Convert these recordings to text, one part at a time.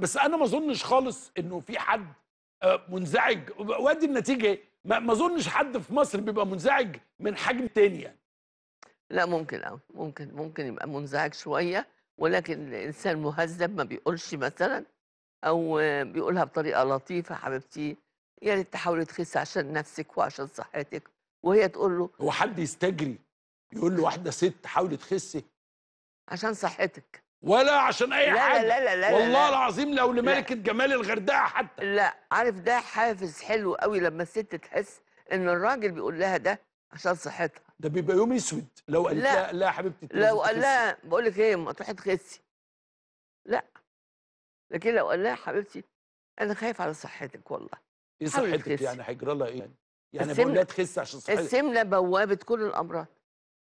بس انا ما اظنش خالص انه في حد آه، منزعج وادي النتيجه ما اظنش حد في مصر بيبقى منزعج من حجم تاني يعني لا ممكن قوي آه، ممكن ممكن يبقى منزعج شويه ولكن الانسان مهذب ما بيقولش مثلا او بيقولها بطريقه لطيفه حبيبتي يا ريت تحاولي تخسي عشان نفسك وعشان صحتك وهي تقول له هو حد يستجري يقول له واحده ست حاولي تخسي عشان صحتك ولا عشان اي لا حاجه لا لا لا والله لا لا العظيم لو لملكه جمال الغردقه حتى لا عارف ده حافز حلو قوي لما الست تحس ان الراجل بيقول لها ده عشان صحتها ده بيبقى يوم اسود لو قال لا لا, حبيبتي لو قال لها بقول لك ايه ما تروحي تخسي لا لكن لو قال لها حبيبتي انا خايف على صحتك والله ايه صحتك يعني هيجرى لها ايه يعني بقول لها تخسي عشان صحتك السمنه بوابه كل الامراض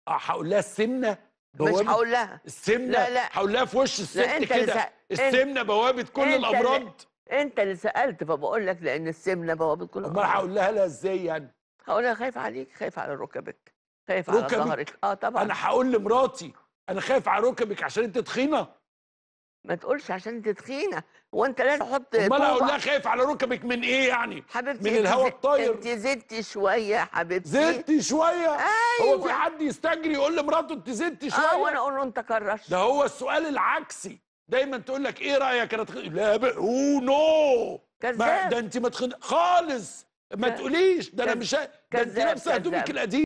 اه هقول لها السمنه مش هقول لها السمنه لا لا هقول لها في وش الست كده السمنه بوابه كل الامراض انت اللي سالت فبقول لك لان السمنه بوابه كل الامراض امال هقول لها لها ازاي يعني هقول لها خايف عليك خايف على ركبك خايف على ظهرك اه طبعا انا هقول لمراتي انا خايف على ركبك عشان انت تخينه ما تقولش عشان تتخينة هو انت لازم تحط امال اقول لها خايف على ركبك من ايه يعني حبيبتي من الهواء الطاير انت زدتي شويه حبيبتي زدتي شويه أيوة. هو في أيوة. حد يستجري يقول لمراته انت زدتي آه، شويه اه وانا اقول له انت كرشت ده هو السؤال العكسي دايما تقول لك ايه رايك انا تخ... لا ب... او نو كذاب ده انت ما تخن... خالص ما تقوليش ده انا مش ده انت لابسه هدومك القديم